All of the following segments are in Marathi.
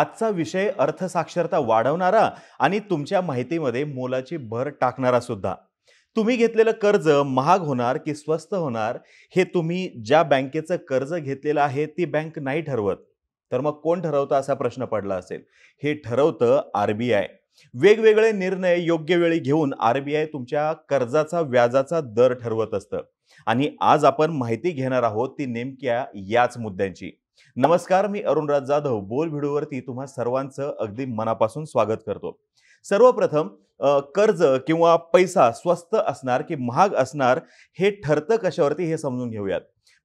आजचा विषय अर्थसाक्षरता वाढवणारा आणि तुमच्या माहितीमध्ये मोलाची भर टाकणारा सुद्धा तुम्ही घेतलेलं कर्ज महाग होणार की स्वस्त होणार हे तुम्ही ज्या बँकेचं कर्ज घेतलेलं आहे ती बँक नाही ठरवत तर मग कोण ठरवतं असा प्रश्न पडला असेल हे ठरवतं आर बी आय वेगवेगळे निर्णय योग्य वेळी घेऊन आर बी आय तुमच्या कर्जाचा व्याजाचा दर ठरवत असतं आणि आज आपण माहिती घेणार आहोत ती नेमक्या याच मुद्द्यांची नमस्कार मी अरुणराज जाधव बोल व्हिडिओवरती तुम्हा सर्वांचं अगदी मनापासून स्वागत करतो सर्वप्रथम कर्ज किंवा पैसा स्वस्त असणार की महाग असणार हे ठरतं कशावरती हे समजून घेऊयात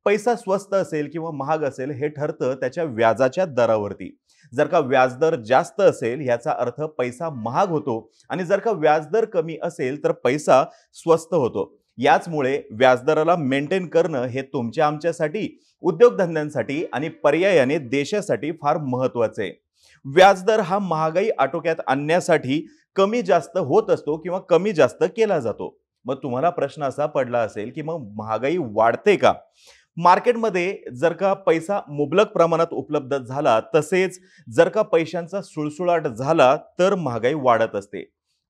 पैसा स्वस्त असेल किंवा महाग असेल हे ठरतं त्याच्या व्याजाच्या दरावरती जर का व्याजदर जास्त असेल याचा अर्थ पैसा महाग होतो आणि जर का व्याजदर कमी असेल तर पैसा स्वस्त होतो याचमुळे व्याजदराला मेंटेन करणं हे तुमच्या आमच्यासाठी उद्योगधंद्यांसाठी आणि पर्यायाने देशासाठी फार महत्वाचे आहे व्याजदर हा महागाई आटोक्यात आणण्यासाठी कमी जास्त होत असतो किंवा कमी जास्त केला जातो मग तुम्हाला प्रश्न असा पडला असेल की मग महागाई वाढते का मार्केटमध्ये जर का पैसा मुबलक प्रमाणात उपलब्ध झाला तसेच जर का पैशांचा सुळसुळाट झाला तर महागाई वाढत असते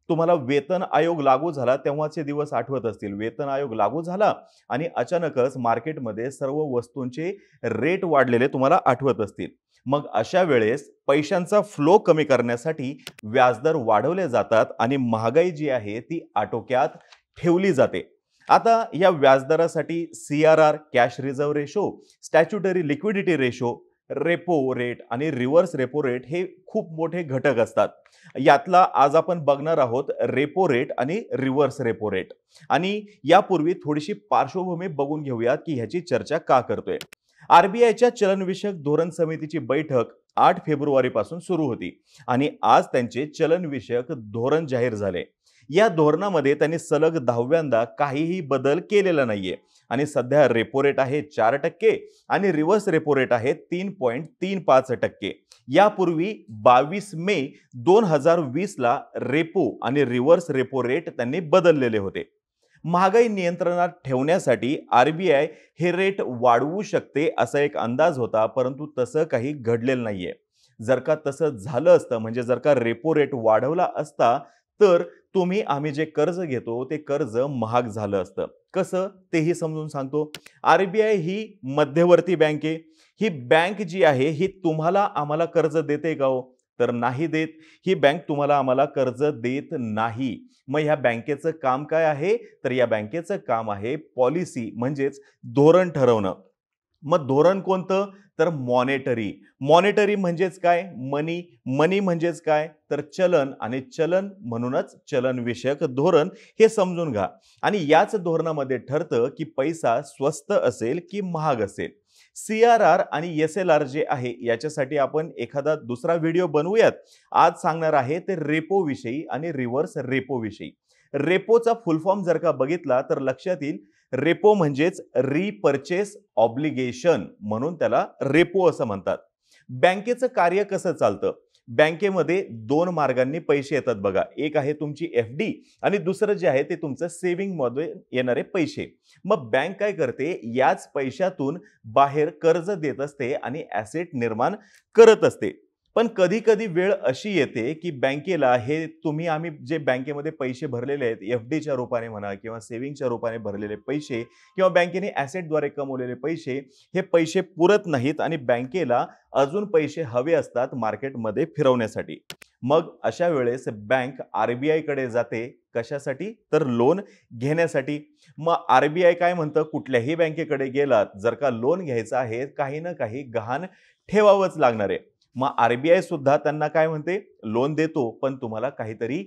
तुम्हाला वेतन आयोग लागू झाला तेव्हाचे दिवस आठवत असतील वेतन आयोग लागू झाला आणि अचानकच मार्केटमध्ये सर्व वस्तूंचे रेट वाढलेले तुम्हाला आठवत असतील मग अशा वेळेस पैशांचा फ्लो कमी करण्यासाठी व्याजदर वाढवले जातात आणि महागाई जी आहे ती आटोक्यात ठेवली जाते आता या व्याजदरासाठी C R R cash reserve ratio statutory liquidity ratio repo rate आणि रिव्हर्स रेपो रेट हे खूप मोठे घटक असतात यातला आज आपण बघणार आहोत रेपो रेट आणि रिव्हर्स रेपो रेट आणि यापूर्वी थोडीशी पार्श्वभूमी बघून घेऊयात की ह्याची चर्चा का करतोय आरबीआयच्या चलनविषयक धोरण समितीची बैठक आठ फेब्रुवारीपासून सुरू होती आणि आज त्यांचे चलनविषयक धोरण जाहीर झाले या धोरणामध्ये त्यांनी सलग दहाव्यांदा काहीही बदल केलेला नाहीये आणि सध्या रेपो रेट आहे चार टक्के आणि रिव्हर्स रेपो रेट आहे तीन पॉईंट तीन पाच टक्के यापूर्वी बावीस मे दोन हजार वीसला रेपो आणि रिव्हर्स रेपो रेट त्यांनी बदललेले होते महागाई नियंत्रणात ठेवण्यासाठी आर बी आय हे रेट वाढवू शकते असा एक अंदाज होता परंतु तसं काही घडलेलं नाहीये जर का तसं झालं असतं म्हणजे जर का रेपो रेट वाढवला असता तर तुम्ही आम्ही जे कर्ज घेतो ते कर्ज महाग झालं असतं कसं तेही समजून सांगतो आरबीआय ही मध्यवर्ती बँक आहे ही बँक जी आहे ही तुम्हाला आम्हाला कर्ज देते का हो तर नाही देत ही बँक तुम्हाला आम्हाला कर्ज देत नाही मग ह्या बँकेचं काम काय आहे तर या बँकेचं काम आहे पॉलिसी म्हणजेच धोरण ठरवणं मग धोरण कोणतं तर मॉनेटरी मॉनेटरी म्हणजेच काय मनी मनी म्हणजेच काय तर चलन आणि चलन म्हणूनच चलनविषयक धोरण हे समजून घ्या आणि याच धोरणामध्ये ठरतं की पैसा स्वस्त असेल की महाग असेल सी आर आर आणि एस एल आर जे आहे याच्यासाठी आपण एखादा दुसरा व्हिडिओ बनवूयात आज सांगणार आहे ते रेपोविषयी आणि रिव्हर्स रेपोविषयी रेपोचा फुल फॉर्म जर का बघितला तर लक्षात येईल रेपो म्हणजेच रिपर्चेस ऑब्लिगेशन म्हणून त्याला रेपो असं म्हणतात बँकेचं कार्य कसं चालतं बँकेमध्ये दोन मार्गांनी पैसे येतात बघा एक आहे तुमची एफ डी आणि दुसरं जे आहे ते तुमचं सेव्हिंगमध्ये येणारे पैसे मग बँक काय करते याच पैशातून बाहेर कर्ज देत असते आणि ॲसेट निर्माण करत असते पण कधी कधी वेळ अशी येते की बँकेला हे तुम्ही आम्ही जे बँकेमध्ये पैसे भरलेले आहेत एफ डीच्या रूपाने म्हणा किंवा सेव्हिंगच्या रूपाने भरलेले पैसे किंवा बँकेने ॲसेटद्वारे कमवलेले पैसे हे पैसे पुरत नाहीत आणि बँकेला अजून पैसे हवे असतात मार्केटमध्ये फिरवण्यासाठी मग अशा वेळेस बँक आर बी आयकडे जाते कशासाठी तर लोन घेण्यासाठी मग आर बी आय काय म्हणतं कुठल्याही बँकेकडे गेलात जर का लोन घ्यायचं आहे काही ना काही गहाण ठेवावंच लागणार आहे मग आर बी आय सुद्धा त्यांना काय म्हणते लोन देतो पण तुम्हाला काहीतरी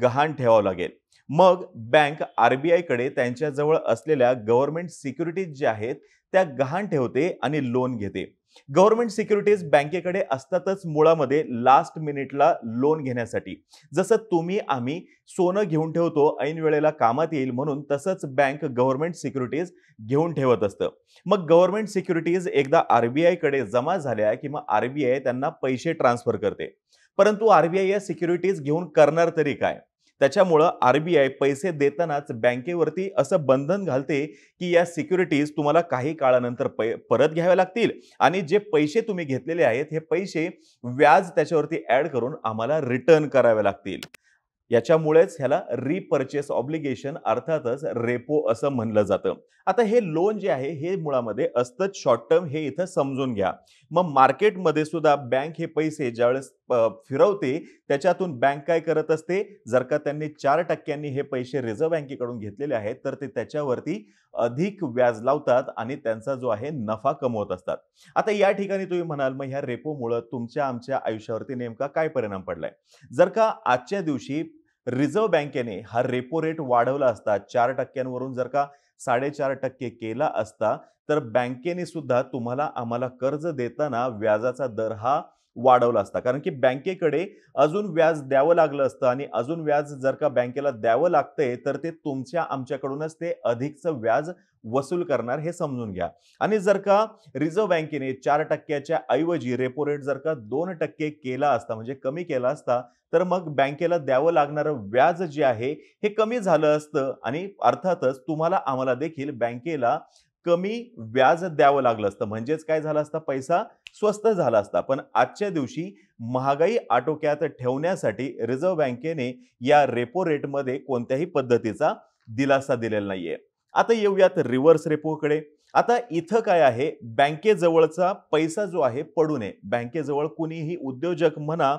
गहाण ठेवावं लागेल मग बँक आर बी आयकडे त्यांच्याजवळ असलेल्या गव्हर्नमेंट सिक्युरिटीज ज्या आहेत त्या गहाण ठेवते आणि लोन घेते गव्हर्नमेंट सिक्युरिटीज बँकेकडे असतातच मुळामध्ये लास्ट मिनिटला लोन घेण्यासाठी जसं तुम्ही आम्ही सोनं घेऊन ठेवतो ऐन वेळेला कामात येईल म्हणून तसंच बँक गव्हर्नमेंट सिक्युरिटीज घेऊन ठेवत असतं मग गव्हर्नमेंट सिक्युरिटीज एकदा कडे जमा झाल्या की मग आरबीआय त्यांना पैसे ट्रान्सफर करते परंतु आरबीआय या सिक्युरिटीज घेऊन करणार तरी काय त्याच्यामुळं आर बी आय पैसे देतानाच बँकेवरती असं बंधन घालते की या सिक्युरिटीज तुम्हाला काही काळानंतर पै परत घ्याव्या लागतील आणि जे पैसे तुम्ही घेतलेले आहेत हे पैसे व्याज त्याच्यावरती ॲड करून आम्हाला रिटर्न करावे लागतील याच्यामुळेच ह्याला रिपर्चेस ऑब्लिगेशन अर्थातच रेपो असं म्हणलं जातं आता हे लोन जे आहे हे मुळामध्ये असतंच शॉर्ट टर्म हे इथं समजून घ्या मग मार्केटमध्ये सुद्धा बँक हे पैसे ज्यावेळेस फिरवते त्याच्यातून बँक काय करत असते जर का त्यांनी चार टक्क्यांनी हे पैसे रिझर्व्ह बँकेकडून घेतलेले आहेत तर ते त्याच्यावरती अधिक व्याज लावतात आणि त्यांचा जो आहे नफा कमवत असतात आता या ठिकाणी तुम्ही म्हणाल मग ह्या रेपोमुळं तुमच्या आमच्या आयुष्यावरती नेमका काय परिणाम पडलाय जर का आजच्या दिवशी रिझर्व्ह बँकेने हा रेपो रेट वाढवला असता चार टक्क्यांवरून जर का साडेचार टक्के केला असता तर बँकेने सुद्धा तुम्हाला आम्हाला कर्ज देताना व्याजाचा दर हा वाढवला असता कारण की बँकेकडे अजून व्याज द्यावं लागलं असतं आणि अजून व्याज जर का बँकेला द्यावं लागतंय तर ते तुमच्या आमच्याकडूनच ते अधिकचं व्याज वसूल करणार हे समजून घ्या आणि जर का रिझर्व्ह बँकेने चार टक्क्याच्या ऐवजी रेपो रेट जर का दोन टक्के केला असता म्हणजे कमी केला असता तर मग बँकेला द्यावं लागणारं व्याज जे आहे हे कमी झालं असतं आणि अर्थातच तुम्हाला आम्हाला देखील बँकेला कमी व्याज द्यावं लागलं असतं म्हणजेच काय झालं असतं पैसा स्वस्त झाला असता पण आजच्या दिवशी महागाई आटोक्यात ठेवण्यासाठी रिझर्व्ह बँकेने या रेपो रेटमध्ये कोणत्याही पद्धतीचा दिलासा दिलेला नाहीये आता येऊयात रिव्हर्स रेपोकडे आता इथं काय आहे बँकेजवळचा पैसा जो आहे पडू नये बँकेजवळ कुणीही उद्योजक म्हणा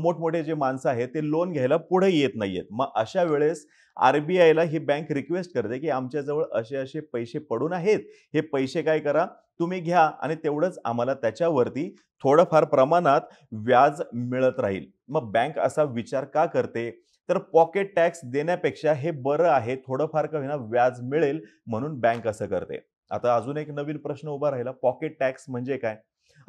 मोठमोठे जे माणसं आहेत ते लोन घ्यायला पुढे येत नाहीयेत मग अशा वेळेस आर बी आयला ही बँक रिक्वेस्ट करते की आमच्याजवळ असे असे पैसे पडून आहेत हे पैसे काय करा तुम्ही घ्या आणि तेवढंच आम्हाला त्याच्यावरती थोडंफार प्रमाणात व्याज मिळत राहील मग बँक असा विचार का करते तर पॉकेट टॅक्स देण्यापेक्षा हे बरं आहे थोडंफार का होईना व्याज मिळेल म्हणून बँक असं करते आता अजून एक नवीन प्रश्न उभा राहिला पॉकेट टॅक्स म्हणजे काय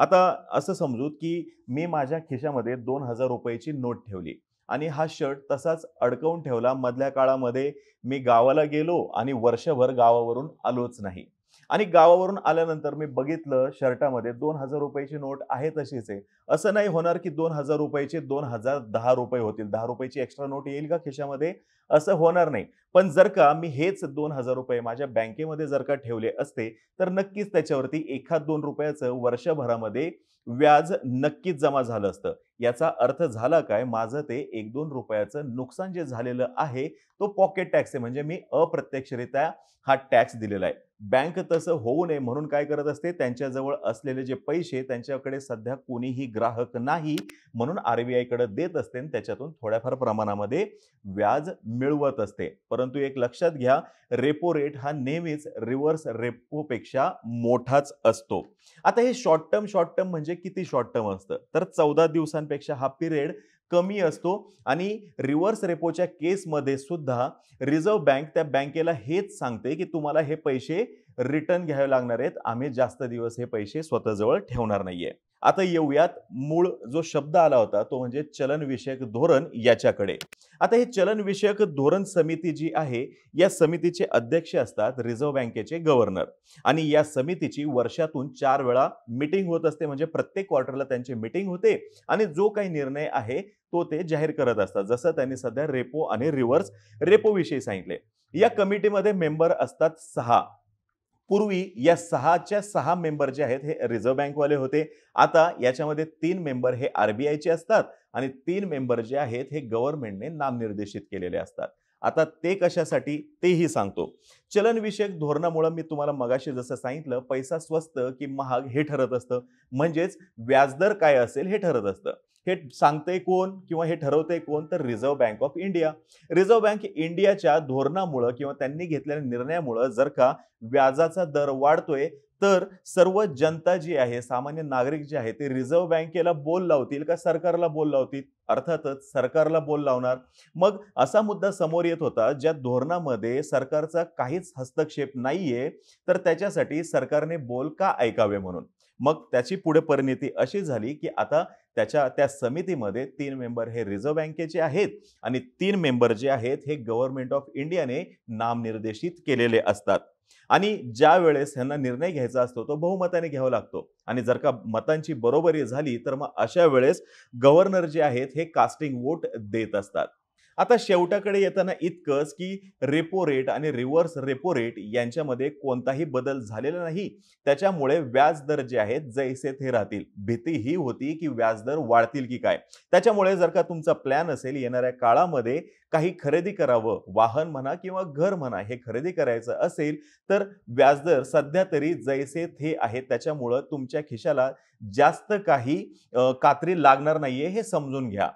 आता असं समजूत की मी माझ्या खिशामध्ये दोन हजार रुपयाची नोट ठेवली आणि हा शर्ट तसाच अडकवून ठेवला मधल्या काळामध्ये मी गावाला गेलो आणि वर्षभर गावावरून आलोच नाही आणि गावावरून आल्यानंतर मी बघितलं शर्टामध्ये दोन हजार रुपयाची नोट आहे तशीच आहे असं नाही होणार की दोन हजार रुपयाचे दोन हजार दहा रुपये होतील दहा रुपयाची एक्स्ट्रा नोट येईल का खिशामध्ये असं होणार नाही पण जर का मी हेच दोन हजार रुपये माझ्या बँकेमध्ये जर का ठेवले असते तर नक्कीच त्याच्यावरती एखाद दोन रुपयाचं वर्षभरामध्ये व्याज नक्कीच जमा झालं असतं याचा अर्थ झाला काय माझं ते एक दोन रुपयाचं नुकसान जे झालेलं आहे तो पॉकेट टॅक्स आहे म्हणजे मी अप्रत्यक्षरित्या हा टॅक्स दिलेला आहे बँक तसं होऊ नये म्हणून काय करत असते त्यांच्याजवळ असलेले जे पैसे त्यांच्याकडे सध्या कोणीही ग्राहक नाही म्हणून आरबीआयकडे देत असते आणि त्याच्यातून थोड्याफार प्रमाणामध्ये व्याज मिळवत असते परंतु एक लक्षात घ्या रेपो रेट हा नेहमीच रिव्हर्स रेपोपेक्षा मोठाच असतो आता हे शॉर्ट टर्म शॉर्ट टर्म म्हणजे किती शॉर्ट टर्म असतं तर चौदा दिवसांपेक्षा हा पिरियड कमी असतो आणि रिव्हर्स रेपोच्या केसमध्ये सुद्धा रिझर्व्ह बँक त्या बँकेला हेच सांगते की तुम्हाला हे पैसे रिटर्न घ्यावे लागणार आहेत आम्ही जास्त दिवस हे पैसे स्वतःजवळ ठेवणार नाहीये आता येऊयात मूळ जो शब्द आला होता तो म्हणजे चलनविषयक धोरण याच्याकडे आता हे चलनविषयक धोरण समिती जी आहे या समितीचे अध्यक्ष असतात रिझर्व्ह बँकेचे गव्हर्नर आणि या समितीची वर्षातून चार वेळा मिटिंग होत असते म्हणजे प्रत्येक क्वार्टरला त्यांची मिटिंग होते आणि जो काही निर्णय आहे तो ते जाहीर करत असतात जसं त्यांनी सध्या रेपो आणि रिव्हर्स रेपोविषयी सांगितले या कमिटीमध्ये मेंबर असतात सहा पूर्वी या सहाच्या सहा मेंबर जे आहेत हे रिझर्व्ह बँकवाले होते आता याच्यामध्ये तीन मेंबर हे आरबीआयचे असतात आणि तीन मेंबर जे आहेत हे गव्हर्नमेंटने नामनिर्देशित केलेले असतात आता ते कशासाठी तेही सांगतो चलनविषयक धोरणामुळं मी तुम्हाला मगाशी जसं सांगितलं पैसा स्वस्त की महाग हे ठरत असतं म्हणजेच व्याजदर काय असेल हे ठरत असतं हे सांगतंय कोण किंवा हे ठरवतंय कोण तर reserve bank of India reserve bank इंडियाच्या धोरणामुळं किंवा त्यांनी घेतलेल्या निर्णयामुळं जर का व्याजाचा दर वाढतोय तर सर्व जनता जी आहे सामान्य नागरिक जे आहे ते रिझर्व्ह बँकेला बोल लावतील का सरकारला बोल लावतील अर्थातच सरकारला बोल लावणार मग असा मुद्दा समोर येत होता ज्या धोरणामध्ये सरकारचा काहीच हस्तक्षेप नाहीये तर त्याच्यासाठी सरकारने बोल का ऐकावे म्हणून मग त्याची पुढे परिणिती अशी झाली की आता त्याच्या त्या समितीमध्ये तीन मेंबर हे रिझर्व्ह बँकेचे आहेत आणि तीन मेंबर जे आहेत हे गव्हर्नमेंट ऑफ इंडियाने नामनिर्देशित केलेले असतात आणि ज्या वेळेस ह्यांना निर्णय घ्यायचा असतो तो बहुमताने घ्यावा लागतो आणि जर का मतांची बरोबरी झाली तर मग अशा वेळेस गव्हर्नर जे आहेत हे कास्टिंग वोट देत असतात आता शेवटाकडे येताना इतकंच की रेपो रेट आणि रिव्हर्स रेपो रेट यांच्यामध्ये कोणताही बदल झालेला नाही त्याच्यामुळे व्याज दर जे आहेत जैसे ते राहतील भीती ही होती की व्याज दर वाढतील की काय त्याच्यामुळे जर का तुमचा प्लॅन असेल येणाऱ्या काळामध्ये काही खरेदी करावं वाहन म्हणा किंवा घर म्हणा हे खरेदी करायचं असेल तर व्याजदर सध्या तरी जैसे थे आहे त्याच्यामुळं तुमच्या खिशाला जास्त काही कात्री लागणार नाहीये हे समजून घ्या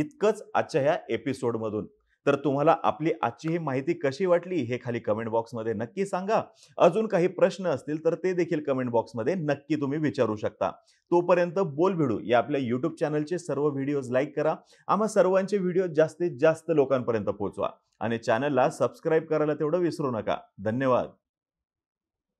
इतकंच आजच्या ह्या एपिसोडमधून तर तुम्हाला आपली आजची ही माहिती कशी वाटली हे खाली कमेंट बॉक्समध्ये नक्की सांगा अजून काही प्रश्न असतील तर ते देखील कमेंट बॉक्समध्ये नक्की तुम्ही विचारू शकता तोपर्यंत बोल भिडू या आपल्या यूट्यूब चॅनलचे सर्व व्हिडिओज लाईक करा आम्हा सर्वांचे व्हिडिओ जास्तीत जास्त लोकांपर्यंत पोहोचवा आणि चॅनलला सबस्क्राईब करायला तेवढं विसरू नका धन्यवाद